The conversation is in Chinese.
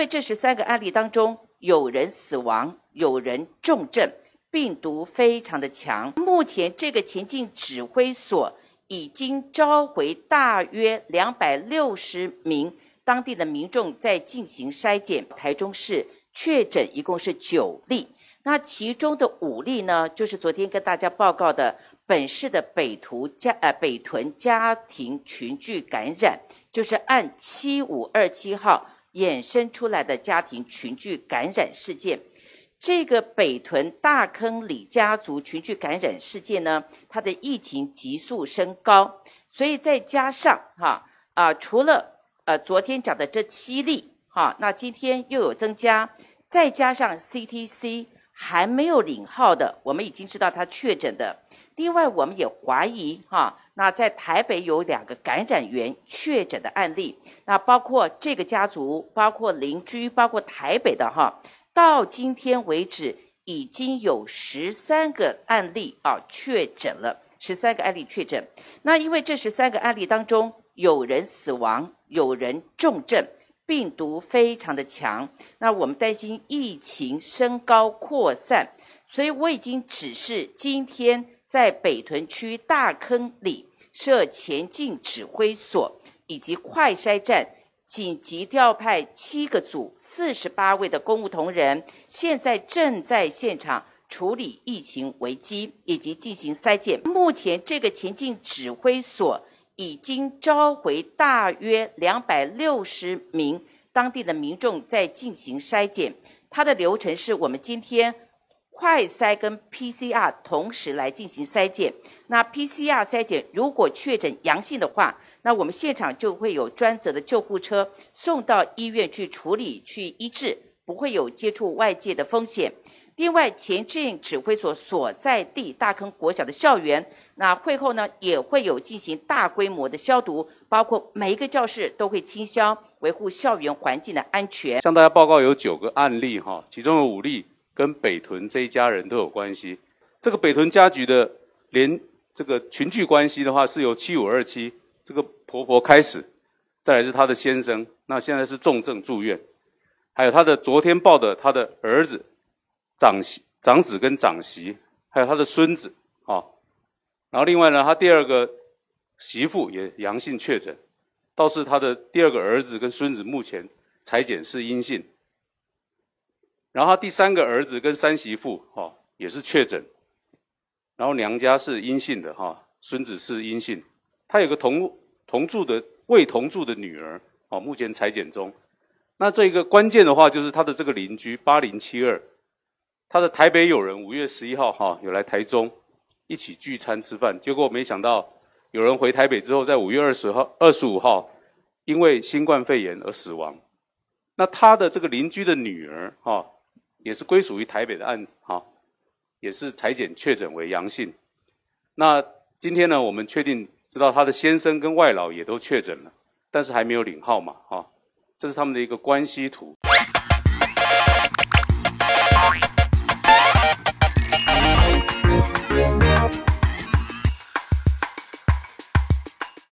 在这十三个案例当中，有人死亡，有人重症，病毒非常的强。目前这个前进指挥所已经召回大约两百六十名当地的民众在进行筛检。台中市确诊一共是九例，那其中的五例呢，就是昨天跟大家报告的本市的北图家呃北屯家庭群聚感染，就是按七五二七号。衍生出来的家庭群聚感染事件，这个北屯大坑李家族群聚感染事件呢，它的疫情急速升高，所以再加上哈啊，除了呃昨天讲的这七例哈，那今天又有增加，再加上 CTC 还没有领号的，我们已经知道他确诊的，另外我们也怀疑哈。那在台北有两个感染源确诊的案例，那包括这个家族，包括邻居，包括台北的哈，到今天为止已经有十三个案例啊确诊了，十三个案例确诊。那因为这十三个案例当中有人死亡，有人重症，病毒非常的强，那我们担心疫情升高扩散，所以我已经指示今天。在北屯区大坑里设前进指挥所以及快筛站，紧急调派七个组四十八位的公务同仁，现在正在现场处理疫情危机以及进行筛检。目前这个前进指挥所已经召回大约两百六十名当地的民众在进行筛检，它的流程是我们今天。快筛跟 PCR 同时来进行筛检，那 PCR 筛检如果确诊阳性的话，那我们现场就会有专责的救护车送到医院去处理去医治，不会有接触外界的风险。另外，前进指挥所所在地大坑国小的校园，那会后呢也会有进行大规模的消毒，包括每一个教室都会清消，维护校园环境的安全。向大家报告有九个案例哈，其中有五例。跟北屯这一家人都有关系，这个北屯家具的连这个群聚关系的话，是由七五二七这个婆婆开始，再来是她的先生，那现在是重症住院，还有她的昨天抱的她的儿子、长媳、长子跟长媳，还有她的孙子啊，然后另外呢，她第二个媳妇也阳性确诊，倒是她的第二个儿子跟孙子目前裁检是阴性。然后他第三个儿子跟三媳妇哈也是确诊，然后娘家是阴性的哈，孙子是阴性，他有个同同住的未同住的女儿哦，目前裁检中。那这个关键的话就是他的这个邻居八零七二，他的台北友人五月十一号哈有来台中一起聚餐吃饭，结果没想到有人回台北之后，在五月二十号二十五号因为新冠肺炎而死亡。那他的这个邻居的女儿哈。也是归属于台北的案子哈，也是裁剪确诊为阳性。那今天呢，我们确定知道他的先生跟外老也都确诊了，但是还没有领号码哈。这是他们的一个关系图。